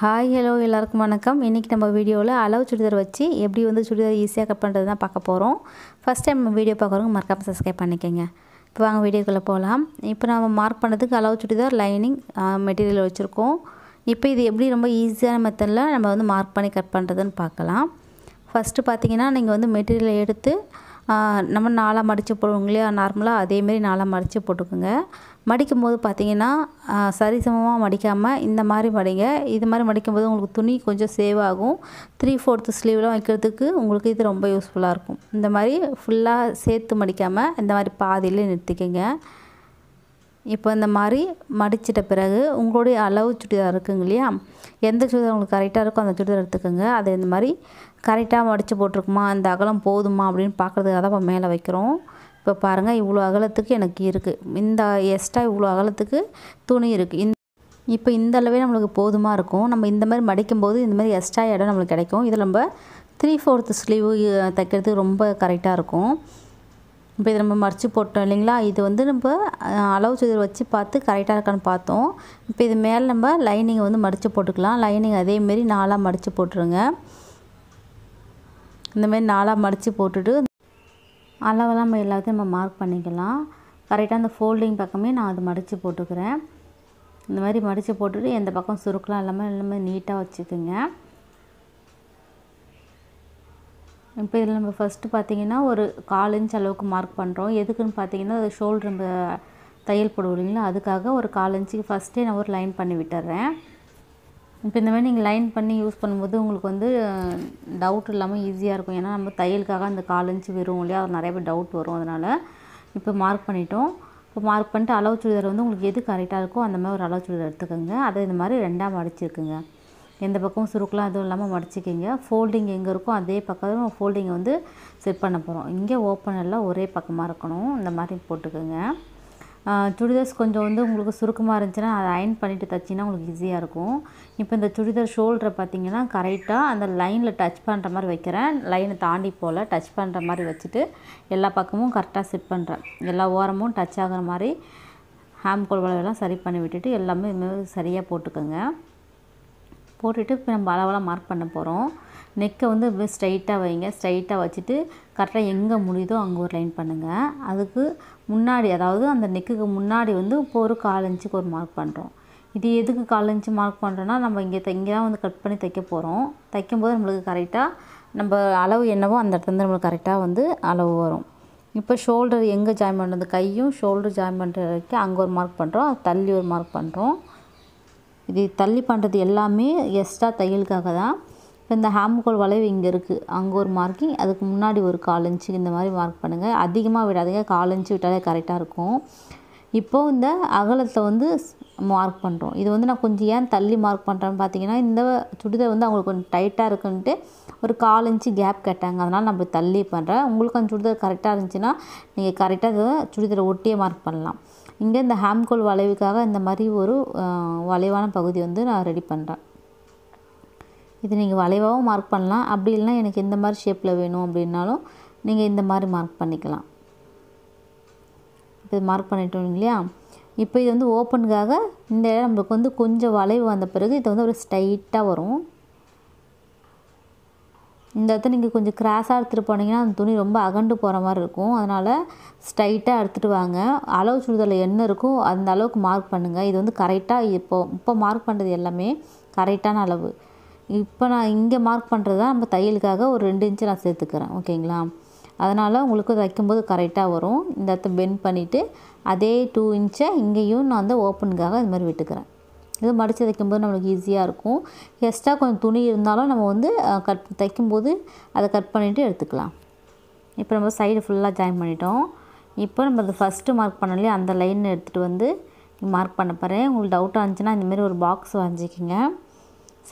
hi hello எல்லாருக்கும் வணக்கம் இன்றைக்கி நம்ம வீடியோவில் அளவு சுடிதார் வச்சு எப்படி வந்து சுடிதார் ஈஸியாக கட் பண்ணுறது தான் பார்க்க போகிறோம் ஃபஸ்ட் டைம் வீடியோ பார்க்குறவங்க மறக்காமல் சப்ஸ்கிரைப் பண்ணிக்கோங்க இப்போ வாங்க வீடியோக்குள்ளே போகலாம் இப்போ நம்ம மார்க் பண்ணதுக்கு அளவு சுடிதார் லைனிங் மெட்டீரியல் வச்சுருக்கோம் இப்போ இது எப்படி ரொம்ப ஈஸியான மெத்தடில் நம்ம வந்து மார்க் பண்ணி கட் பண்ணுறதுன்னு பார்க்கலாம் ஃபஸ்ட்டு பார்த்திங்கன்னா நீங்கள் வந்து மெட்டீரியலை எடுத்து நம்ம நாலாக மடித்து போடுவோங்க இல்லையா நார்மலாக அதேமாரி நாலாக மடித்து போட்டுக்கோங்க மடிக்கும் போது பார்த்திங்கன்னா சரிசமமாக மடிக்காமல் இந்த மாதிரி மடிங்க இது மாதிரி மடிக்கும் போது உங்களுக்கு துணி கொஞ்சம் சேவ் ஆகும் த்ரீ ஃபோர்த்து ஸ்லீவ்லாம் வைக்கிறதுக்கு உங்களுக்கு இது ரொம்ப யூஸ்ஃபுல்லாக இருக்கும் இந்த மாதிரி ஃபுல்லாக சேர்த்து மடிக்காமல் இந்த மாதிரி பாதியிலே நிறுத்திக்கோங்க இப்போ இந்த மாதிரி மடிச்சிட்ட பிறகு உங்களுடைய அளவு சுடிதார் இருக்குங்க இல்லையா எந்த சுடிதார் உங்களுக்கு கரெக்டாக இருக்கோ அந்த சுடிதார் எடுத்துக்கோங்க அது இந்த மாதிரி கரெக்டாக மடித்து போட்டிருக்குமா அந்த அகலம் போதுமா அப்படின்னு பார்க்குறதுக்காக தான் இப்போ மேலே வைக்கிறோம் இப்போ பாருங்கள் இவ்வளோ அகலத்துக்கு எனக்கு இருக்குது இந்த எக்ஸ்ட்ரா இவ்வளோ அகலத்துக்கு துணி இருக்குது இந்த இப்போ இந்த அளவே நம்மளுக்கு போதுமாக இருக்கும் நம்ம இந்த மாதிரி மடிக்கும் போது இந்த மாதிரி எக்ஸ்ட்ரா இடம் நம்மளுக்கு கிடைக்கும் இதில் நம்ம த்ரீ ஃபோர்த்து ஸ்லீவு தைக்கிறதுக்கு ரொம்ப கரெக்டாக இருக்கும் இப்போ இதை நம்ம மடித்து போட்டோம் இல்லைங்களா இது வந்து நம்ம அளவு சுதிர் வச்சு பார்த்து கரெக்டாக இருக்கான்னு பார்த்தோம் இப்போ இது மேலே நம்ம லைனிங்கை வந்து மடித்து போட்டுக்கலாம் லைனிங் அதேமாரி நாலாக மடித்து போட்டுருங்க இந்தமாரி நாலாக மடித்து போட்டுட்டு அளவெல்லாம் நம்ம எல்லாத்தையும் நம்ம மார்க் பண்ணிக்கலாம் கரெக்டாக அந்த ஃபோல்டிங் பக்கமே நான் அது மடித்து போட்டுக்கிறேன் இந்த மாதிரி மடித்து போட்டுட்டு எந்த பக்கம் சுருக்கலாம் இல்லாமல் எல்லாமே நீட்டாக வச்சுக்கோங்க இப்போ இதில் நம்ம ஃபஸ்ட்டு பார்த்திங்கன்னா ஒரு கால் இன்ச் அளவுக்கு மார்க் பண்ணுறோம் எதுக்குன்னு பார்த்தீங்கன்னா அது ஷோல்டர் நம்ம தையல் போடுவோம் இல்லைங்களா அதுக்காக ஒரு கால் இன்ச்சுக்கு ஃபஸ்ட்டே நான் ஒரு லைன் பண்ணி விட்டுறேன் இப்போ இந்த மாதிரி நீங்கள் லைன் பண்ணி யூஸ் பண்ணும்போது உங்களுக்கு வந்து டவுட் இல்லாமல் ஈஸியாக இருக்கும் ஏன்னா நம்ம தையலுக்காக அந்த கால் இன்ச்சு வரும் இல்லையா அது நிறைய பேர் டவுட் வரும் அதனால் இப்போ மார்க் பண்ணிட்டோம் இப்போ மார்க் பண்ணிட்டு அளவு சுடிதார் வந்து உங்களுக்கு எது கரெக்டாக இருக்கோ அந்த மாதிரி ஒரு அளவு சுடிதார் எடுத்துக்கோங்க அதை இந்த மாதிரி ரெண்டாக மடிச்சிருக்குங்க எந்த பக்கமும் சுருக்கலாம் எதுவும் இல்லாமல் மடிச்சிக்கிங்க ஃபோல்டிங் எங்கே இருக்கோ அதே பக்கத்தில் ஃபோல்டிங்கை வந்து செட் பண்ண போகிறோம் இங்கே ஓப்பன் எல்லாம் ஒரே பக்கமாக இருக்கணும் இந்த மாதிரி போட்டுக்கோங்க சுடிதார்ஸ் கொஞ்சம் வந்து உங்களுக்கு சுருக்கமாக இருந்துச்சுன்னா அதை அயன் பண்ணிவிட்டு தைச்சிங்கன்னா உங்களுக்கு ஈஸியாக இருக்கும் இப்போ இந்த சுடிதார் ஷோல்டரை பார்த்தீங்கன்னா கரெக்டாக அந்த லைனில் டச் பண்ணுற மாதிரி வைக்கிறேன் லைனை தாண்டி போல் டச் பண்ணுற மாதிரி வச்சுட்டு எல்லா பக்கமும் கரெக்டாக செட் பண்ணுறேன் எல்லா ஓரமும் டச் ஆகிற மாதிரி ஹேம் கொள்வளவெல்லாம் சரி பண்ணி விட்டுட்டு எல்லாமே சரியாக போட்டுக்கோங்க போட்டுட்டு இப்போ நம்ம அளவெல்லாம் மார்க் பண்ண போகிறோம் நெக்கை வந்து ஸ்ட்ரைட்டாக வைங்க ஸ்ட்ரைட்டாக வச்சுட்டு கரெக்டாக எங்கே முடியுதோ அங்கே ஒரு லைன் பண்ணுங்கள் அதுக்கு முன்னாடி அதாவது அந்த நெக்குக்கு முன்னாடி வந்து இப்போ ஒரு கால் இன்ச்சுக்கு ஒரு மார்க் பண்ணுறோம் இது எதுக்கு கால் இன்ச்சு மார்க் பண்ணுறோன்னா நம்ம இங்கே இங்கே தான் வந்து கட் பண்ணி தைக்க போகிறோம் தைக்கும்போது நம்மளுக்கு கரெக்டாக நம்ம அளவு என்னவோ அந்த இடத்துல நம்மளுக்கு கரெக்டாக வந்து அளவு வரும் இப்போ ஷோல்டர் எங்கே ஜாயின் பண்ணுறது கையும் ஷோல்டர் ஜாயின் பண்ணுற வரைக்கும் அங்கே ஒரு மார்க் பண்ணுறோம் தள்ளி ஒரு மார்க் பண்ணுறோம் இது தள்ளி பண்ணுறது எல்லாமே எக்ஸ்ட்ரா தையலுக்காக தான் இப்போ இந்த ஹேம்கோல் வளைவு இங்கே இருக்குது அங்கே ஒரு மார்க்கிங் அதுக்கு முன்னாடி ஒரு கால் இன்ச்சு இந்த மாதிரி மார்க் பண்ணுங்கள் அதிகமாக விடாதீங்க கால் இன்ச்சு விட்டாலே கரெக்டாக இருக்கும் இப்போது இந்த அகலத்தை வந்து மார்க் பண்ணுறோம் இது வந்து நான் கொஞ்சம் ஏன் தள்ளி மார்க் பண்ணுறேன்னு பார்த்தீங்கன்னா இந்த சுடிதார் வந்து அவங்களுக்கு கொஞ்சம் டைட்டாக இருக்குன்ட்டு ஒரு கால் இன்ச்சு கேப் கேட்டாங்க அதனால் நம்ம தள்ளி பண்ணுறேன் உங்களுக்கு அந்த சுடிதார் கரெக்டாக இருந்துச்சுன்னா நீங்கள் கரெக்டாக அதை சுடிதாரை ஒட்டியே மார்க் பண்ணலாம் இங்கே இந்த ஹேம்கோல் வளைவுக்காக இந்த மாதிரி ஒரு வளைவான பகுதி வந்து நான் ரெடி பண்ணுறேன் இது நீங்கள் வளைவாகவும் மார்க் பண்ணலாம் அப்படி இல்லைனா எனக்கு இந்த மாதிரி ஷேப்பில் வேணும் அப்படின்னாலும் நீங்கள் இந்த மாதிரி மார்க் பண்ணிக்கலாம் இப்போ மார்க் பண்ணிட்டோம் இல்லையா இப்போ இது வந்து ஓப்பனுக்காக இந்த நம்மளுக்கு வந்து கொஞ்சம் வளைவு வந்த பிறகு இது வந்து ஒரு ஸ்ட்ரைட்டாக வரும் இந்த இடத்த நீங்கள் கொஞ்சம் கிராஸாக எடுத்துகிட்டு போனீங்கன்னா அந்த துணி ரொம்ப அகண்டு போகிற மாதிரி இருக்கும் அதனால் ஸ்ட்ரைட்டாக எடுத்துகிட்டு வாங்க அளவு சுடுதலில் என்ன இருக்கோ அந்த அளவுக்கு மார்க் பண்ணுங்கள் இது வந்து கரெக்டாக இப்போ இப்போ மார்க் பண்ணுறது எல்லாமே கரெக்டான அளவு இப்போ நான் இங்கே மார்க் பண்ணுறது தான் நம்ம தையலுக்காக ஒரு ரெண்டு இன்ச்சு நான் சேர்த்துக்கிறேன் ஓகேங்களா அதனால் உங்களுக்கு தைக்கும்போது கரெக்டாக வரும் இந்த இடத்த பெண்ட் பண்ணிவிட்டு அதே டூ இன்ச்சை இங்கேயும் நான் வந்து ஓப்பனுக்காக இது மாதிரி விட்டுக்கிறேன் இது மடித்து தைக்கும்போது நம்மளுக்கு ஈஸியாக இருக்கும் எக்ஸ்ட்ரா கொஞ்சம் துணி இருந்தாலும் நம்ம வந்து கட் தைக்கும்போது அதை கட் பண்ணிவிட்டு எடுத்துக்கலாம் இப்போ நம்ம சைடு ஃபுல்லாக ஜாயின் பண்ணிட்டோம் இப்போ நம்ம அதை ஃபஸ்ட்டு மார்க் பண்ணலையே அந்த லைன் எடுத்துகிட்டு வந்து மார்க் பண்ண போகிறேன் உங்களுக்கு டவுட்டாக இருந்துச்சுன்னா இந்தமாரி ஒரு பாக்ஸ் வரைஞ்சிக்கிங்க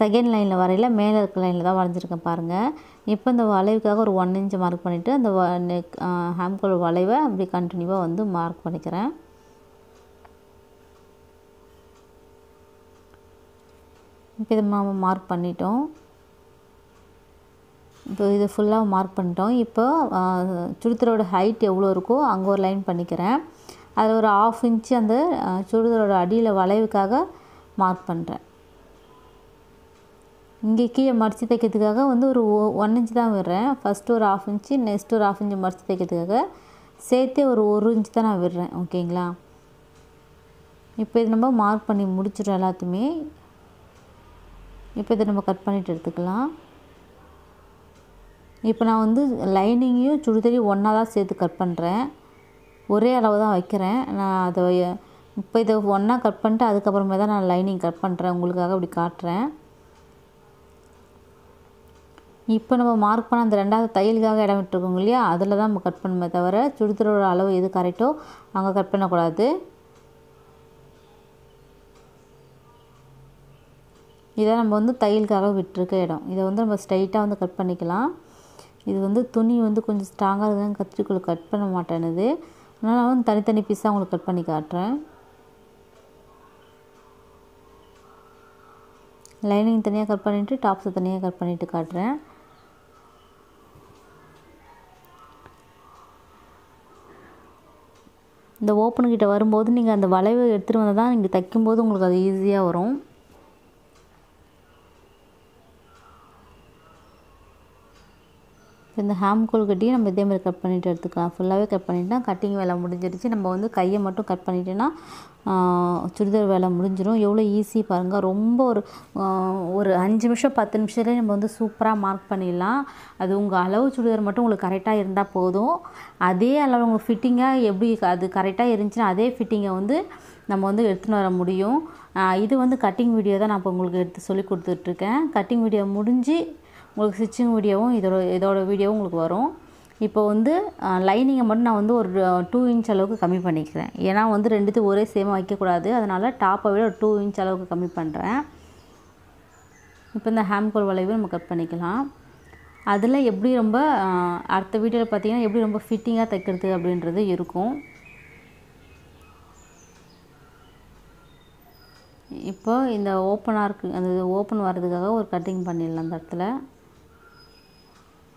செகண்ட் லைனில் வரையில் மேலே இருக்க லைனில் தான் வரைஞ்சிருக்கேன் பாருங்கள் இப்போ இந்த வளைவுக்காக ஒரு ஒன் இன்ச் மார்க் பண்ணிவிட்டு அந்த ஹேம்கோல் வளைவை அப்படி கண்டினியூவாக வந்து மார்க் பண்ணிக்கிறேன் இப்போ மார்க் பண்ணிட்டோம் இப்போ இது ஃபுல்லாக மார்க் பண்ணிட்டோம் இப்போ சுடித்தரோட ஹைட் எவ்வளோ இருக்கோ அங்கே ஒரு லைன் பண்ணிக்கிறேன் அதில் ஒரு ஆஃப் இன்ச்சு அந்த சுடுதரோட அடியில் வளைவுக்காக மார்க் பண்ணுறேன் இங்கே கீழே மடித்து தைக்கிறதுக்காக வந்து ஒரு ஒன் இன்ச்சு தான் விடுறேன் ஃபஸ்ட்டு ஒரு ஆஃப் இன்ச்சு நெக்ஸ்ட் ஒரு ஆஃப் இன்ச்சு மடித்து தைக்கிறதுக்காக சேர்த்தே ஒரு ஒரு இன்ச்சு தான் நான் விடுறேன் ஓகேங்களா இப்போ இது நம்ம மார்க் பண்ணி முடிச்சிடும் எல்லாத்தையுமே இப்போ இதை நம்ம கட் பண்ணிட்டு எடுத்துக்கலாம் இப்போ நான் வந்து லைனிங்கையும் சுடிதரையும் ஒன்றா தான் சேர்த்து கட் பண்ணுறேன் ஒரே அளவு தான் வைக்கிறேன் நான் அதை இப்போ இதை ஒன்றா கட் பண்ணிட்டு அதுக்கப்புறமே தான் நான் லைனிங் கட் பண்ணுறேன் உங்களுக்காக இப்படி காட்டுறேன் இப்போ நம்ம மார்க் பண்ண அந்த ரெண்டாவது தையலுக்காக இடம் விட்டுருக்கோங்க இல்லையா அதில் தான் நம்ம கட் பண்ணுமே தவிர சுடிதரோட அளவு எது கரெக்டோ அங்கே கட் பண்ணக்கூடாது இதை நம்ம வந்து தையலுக்காக விட்டுருக்க இடம் இதை வந்து நம்ம ஸ்ட்ரைட்டாக வந்து கட் பண்ணிக்கலாம் இது வந்து துணி வந்து கொஞ்சம் ஸ்ட்ராங்காக இருக்குதுன்னு கத்திரிக்கோள் கட் பண்ண மாட்டேனுது அதனால் நான் வந்து தனித்தனி பீஸாக உங்களுக்கு கட் பண்ணி காட்டுறேன் லைனிங் தனியாக கட் பண்ணிவிட்டு டாப்ஸை தனியாக கட் பண்ணிவிட்டு காட்டுறேன் இந்த ஓப்பனுக்கிட்ட வரும்போது நீங்கள் அந்த வளைவை எடுத்துகிட்டு வந்தால் தான் நீங்கள் தைக்கும்போது உங்களுக்கு அது ஈஸியாக வரும் இந்த ஹேம்கோல் கட்டியும் நம்ம இதே மாதிரி கட் பண்ணிவிட்டு எடுத்துக்கலாம் ஃபுல்லாகவே கட் பண்ணிட்டால் கட்டிங் வேலை முடிஞ்சிருச்சு நம்ம வந்து கையை மட்டும் கட் பண்ணிட்டோன்னா சுடிதார் வேலை முடிஞ்சிடும் எவ்வளோ ஈஸி பாருங்கள் ரொம்ப ஒரு ஒரு அஞ்சு நிமிஷம் பத்து நிமிஷத்துலேயே நம்ம வந்து சூப்பராக மார்க் பண்ணிடலாம் அது உங்கள் அளவு சுடிதார் மட்டும் உங்களுக்கு கரெக்டாக இருந்தால் போதும் அதே அளவு உங்கள் ஃபிட்டிங்காக எப்படி அது கரெக்டாக இருந்துச்சுன்னா அதே ஃபிட்டிங்கை வந்து நம்ம வந்து எடுத்துன்னு வர முடியும் இது வந்து கட்டிங் வீடியோ தான் நான் இப்போ உங்களுக்கு எடுத்து சொல்லி கொடுத்துட்ருக்கேன் கட்டிங் வீடியோ முடிஞ்சு உங்களுக்கு ஸ்டிச்சிங் வீடியோவும் இதோட இதோட வீடியோவும் உங்களுக்கு வரும் இப்போ வந்து லைனிங்கை மட்டும் நான் வந்து ஒரு டூ இன்ச் அளவுக்கு கம்மி பண்ணிக்கிறேன் ஏன்னா வந்து ரெண்டுத்தையும் ஒரே சேமாக வைக்கக்கூடாது அதனால் டாப்பை விட ஒரு டூ இன்ச் அளவுக்கு கம்மி பண்ணுறேன் இப்போ இந்த ஹேம்கோல் வளைவு நம்ம கட் பண்ணிக்கலாம் அதில் எப்படி ரொம்ப அடுத்த வீடியோவில் பார்த்திங்கன்னா எப்படி ரொம்ப ஃபிட்டிங்காக தைக்கிறது அப்படின்றது இருக்கும் இப்போ இந்த ஓப்பனாக இருக்குது அந்த ஓப்பன் வர்றதுக்காக ஒரு கட்டிங் பண்ணிடலாம் அந்த இடத்துல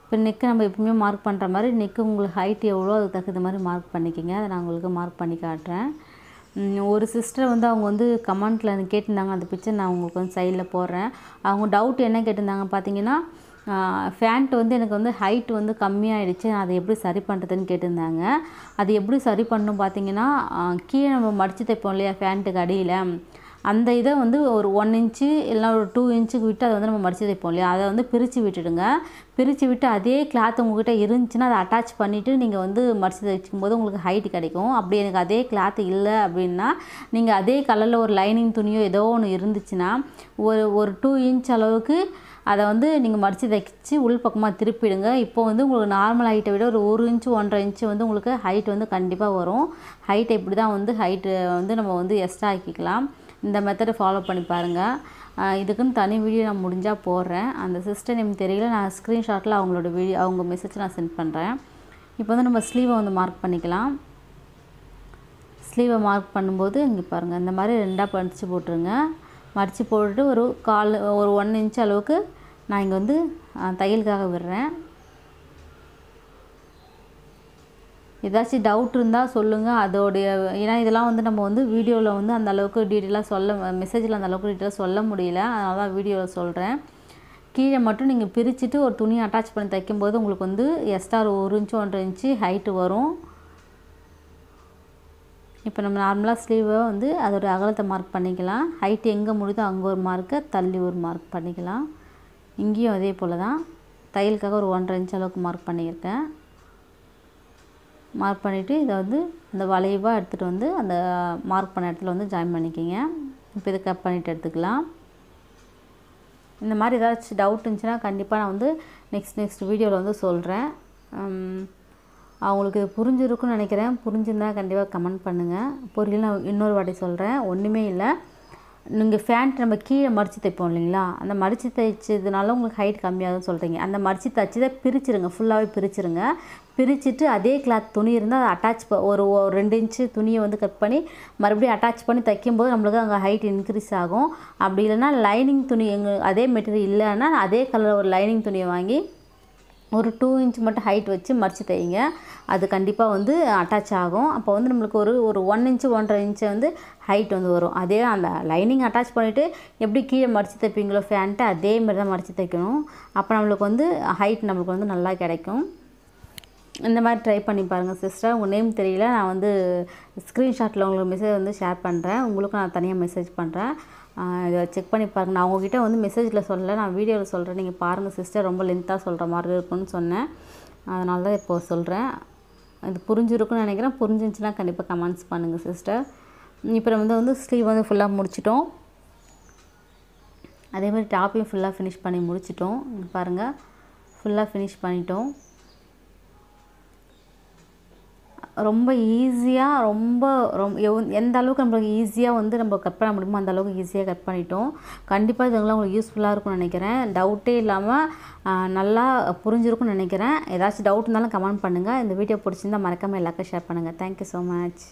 இப்போ நெக்கு நம்ம எப்பவுமே மார்க் பண்ணுற மாதிரி நெக்கு உங்களுக்கு ஹைட் எவ்வளோ அதுக்கு தகுந்த மாதிரி மார்க் பண்ணிக்கோங்க அதை நான் உங்களுக்கு மார்க் பண்ணி காட்டுறேன் ஒரு சிஸ்டர் வந்து அவங்க வந்து கமெண்ட்டில் கேட்டிருந்தாங்க அந்த பிக்சர் நான் உங்களுக்கு வந்து சைடில் போடுறேன் அவங்க டவுட் என்ன கேட்டிருந்தாங்க பார்த்தீங்கன்னா ஃபேண்ட் வந்து எனக்கு வந்து ஹைட் வந்து நான் அதை எப்படி சரி பண்ணுறதுன்னு கேட்டிருந்தாங்க அது எப்படி சரி பண்ணணும் பார்த்தீங்கன்னா கீழே நம்ம மடித்து தைப்போம் இல்லையா ஃபேண்ட்டுக்கு அடியில் அந்த இதை வந்து ஒரு ஒன் இன்ச்சு இல்லை ஒரு டூ இன்ச்சுக்கு விட்டு அதை வந்து நம்ம மடித்து தைப்போம் இல்லையா அதை வந்து பிரித்து விட்டுடுங்க பிரித்து விட்டு அதே கிளாத் உங்கள்கிட்ட இருந்துச்சுன்னா அதை அட்டாச் பண்ணிவிட்டு நீங்கள் வந்து மடித்து தைக்கும் போது உங்களுக்கு ஹைட் கிடைக்கும் அப்படி எனக்கு அதே கிளாத் இல்லை அப்படின்னா நீங்கள் அதே கலரில் ஒரு லைனிங் துணியோ ஏதோ ஒன்று இருந்துச்சுன்னா ஒரு ஒரு டூ இன்ச் அளவுக்கு அதை வந்து நீங்கள் மடித்து தைச்சி உள் பக்கமாக திருப்பிடுங்க இப்போ வந்து உங்களுக்கு நார்மல் ஹைட்டை விட ஒரு ஒரு இன்ச்சு ஒன்றரை இன்ச்சு வந்து உங்களுக்கு ஹைட் வந்து கண்டிப்பாக வரும் ஹைட் இப்படி தான் வந்து ஹைட்டு வந்து நம்ம வந்து எக்ஸ்ட்ரா ஆக்கிக்கலாம் இந்த மெத்தடை ஃபாலோ பண்ணி பாருங்கள் இதுக்குன்னு தனி வீடியோ நான் முடிஞ்சால் போடுறேன் அந்த சிஸ்டர் நேம் தெரியல நான் ஸ்க்ரீன்ஷாட்டில் அவங்களோட வீடியோ அவங்க மெசேஜ் நான் சென்ட் பண்ணுறேன் இப்போ வந்து நம்ம ஸ்லீவை வந்து மார்க் பண்ணிக்கலாம் ஸ்லீவை மார்க் பண்ணும்போது இங்கே பாருங்கள் இந்த மாதிரி ரெண்டாக படித்து போட்டுருங்க மடித்து போட்டுட்டு ஒரு கால் ஒரு ஒன் இன்ச் அளவுக்கு நான் இங்கே வந்து தையலுக்காக விடுறேன் ஏதாச்சும் டவுட் இருந்தால் சொல்லுங்கள் அதோடைய ஏன்னா இதெல்லாம் வந்து நம்ம வந்து வீடியோவில் வந்து அந்த அளவுக்கு டீட்டெயிலாக சொல்ல மெசேஜில் அந்த அளவுக்கு டீட்டெயிலாக சொல்ல முடியல அதனால தான் வீடியோவில் சொல்கிறேன் கீழே மட்டும் நீங்கள் பிரிச்சுட்டு ஒரு துணி அட்டாச் பண்ணி தைக்கும்போது உங்களுக்கு வந்து எஸ்டார் ஒரு இன்ச்சு ஒன்றரை இன்ச்சு ஹைட்டு வரும் இப்போ நம்ம நார்மலாக ஸ்லீவை வந்து அதோடய அகலத்தை மார்க் பண்ணிக்கலாம் ஹைட் எங்கே முடியுதோ அங்கே ஒரு மார்க்கை தள்ளி ஒரு மார்க் பண்ணிக்கலாம் இங்கேயும் அதே போல் தான் தையலுக்காக ஒரு ஒன்றரை இன்ச்சு அளவுக்கு மார்க் பண்ணியிருக்கேன் மார்க் பண்ணிவிட்டு இதை வந்து இந்த வளைவாக எடுத்துகிட்டு வந்து அந்த மார்க் பண்ண இடத்துல வந்து ஜாயின் பண்ணிக்கிங்க இப்போ இதை கட் பண்ணிவிட்டு எடுத்துக்கலாம் இந்த மாதிரி ஏதாச்சும் டவுட் இருந்துச்சுன்னா கண்டிப்பாக நான் வந்து நெக்ஸ்ட் நெக்ஸ்ட் வீடியோவில் வந்து சொல்கிறேன் அவங்களுக்கு இது புரிஞ்சிருக்குன்னு நினைக்கிறேன் புரிஞ்சிருந்தால் கண்டிப்பாக கமெண்ட் பண்ணுங்கள் பொரியல் நான் இன்னொரு வாட்டி சொல்கிறேன் ஒன்றுமே இல்லை நீங்கள் ஃபேண்ட் நம்ம கீழே மடித்து தைப்போம் இல்லைங்களா அந்த மடித்து தைச்சதுனால உங்களுக்கு ஹைட் கம்மியாகும்னு சொல்கிறீங்க அந்த மடித்து தைச்சதை பிரிச்சுருங்க ஃபுல்லாகவே பிரிச்சுருங்க பிரிச்சுட்டு அதே கிளாத் துணி இருந்தால் அதை அட்டாச் ஒரு ரெண்டு இன்ச்சு துணியை வந்து கட் பண்ணி மறுபடியும் அட்டாச் பண்ணி தைக்கும்போது நம்மளுக்கு அங்கே ஹைட் இன்க்ரீஸ் ஆகும் அப்படி இல்லைன்னா லைனிங் துணி எங்கள் அதே மெட்டீரியல் இல்லைன்னா அதே கலர் ஒரு லைனிங் துணியை வாங்கி ஒரு டூ இன்ச் மட்டும் ஹைட் வச்சு மறைச்சி தைங்க அது கண்டிப்பாக வந்து அட்டாச் ஆகும் அப்போ வந்து நம்மளுக்கு ஒரு ஒரு ஒன் இன்ச்சு ஒன்றரை இன்ச்சு வந்து ஹைட் வந்து வரும் அதே அந்த லைனிங் அட்டாச் பண்ணிவிட்டு எப்படி கீழே மறைச்சி தைப்பீங்களோ ஃபேண்ட்டு அதே மாதிரி தான் மறைச்சி தைக்கணும் அப்போ நம்மளுக்கு வந்து ஹைட் நம்மளுக்கு வந்து நல்லா கிடைக்கும் இந்த மாதிரி ட்ரை பண்ணி பாருங்கள் சிஸ்டர் உங்கள் நேம் தெரியல நான் வந்து ஸ்க்ரீன்ஷாட்டில் உங்களுக்கு மெசேஜ் வந்து ஷேர் பண்ணுறேன் உங்களுக்கு நான் தனியாக மெசேஜ் பண்ணுறேன் இதை செக் பண்ணி பாருங்கள் நான் உங்ககிட்ட வந்து மெசேஜில் சொல்லலை நான் வீடியோவில் சொல்கிறேன் நீங்கள் பாருங்கள் சிஸ்டர் ரொம்ப லென்த்தாக சொல்கிற மாதிரி இருக்கும்னு சொன்னேன் அதனால தான் இப்போது சொல்கிறேன் இது புரிஞ்சுருக்குன்னு நினைக்கிறேன் புரிஞ்சிருந்துச்சுன்னா கண்டிப்பாக கமெண்ட்ஸ் பண்ணுங்கள் சிஸ்டர் இப்போ நம்ம வந்து ஸ்லீவ் வந்து ஃபுல்லாக முடிச்சிட்டோம் அதே மாதிரி டாப்பையும் ஃபுல்லாக ஃபினிஷ் பண்ணி முடிச்சிட்டோம் பாருங்கள் ஃபுல்லாக ஃபினிஷ் பண்ணிட்டோம் ரொம்ப ஈஸியாக ரொம்ப ரொம் எந்த அளவுக்கு நம்மளுக்கு ஈஸியாக வந்து நம்ம கட் பண்ண முடியுமோ அந்தளவுக்கு ஈஸியாக கட் பண்ணிட்டோம் கண்டிப்பாக இதுங்களாம் உங்களுக்கு யூஸ்ஃபுல்லாக இருக்கும்னு நினைக்கிறேன் டவுட்டே இல்லாமல் நல்லா புரிஞ்சிருக்கும்னு நினைக்கிறேன் ஏதாச்சும் டவுட் இருந்தாலும் கமெண்ட் பண்ணுங்கள் இந்த வீடியோ பிடிச்சிருந்தால் மறக்காமல் எல்லாருக்கும் ஷேர் பண்ணுங்கள் தேங்க்யூ ஸோ மச்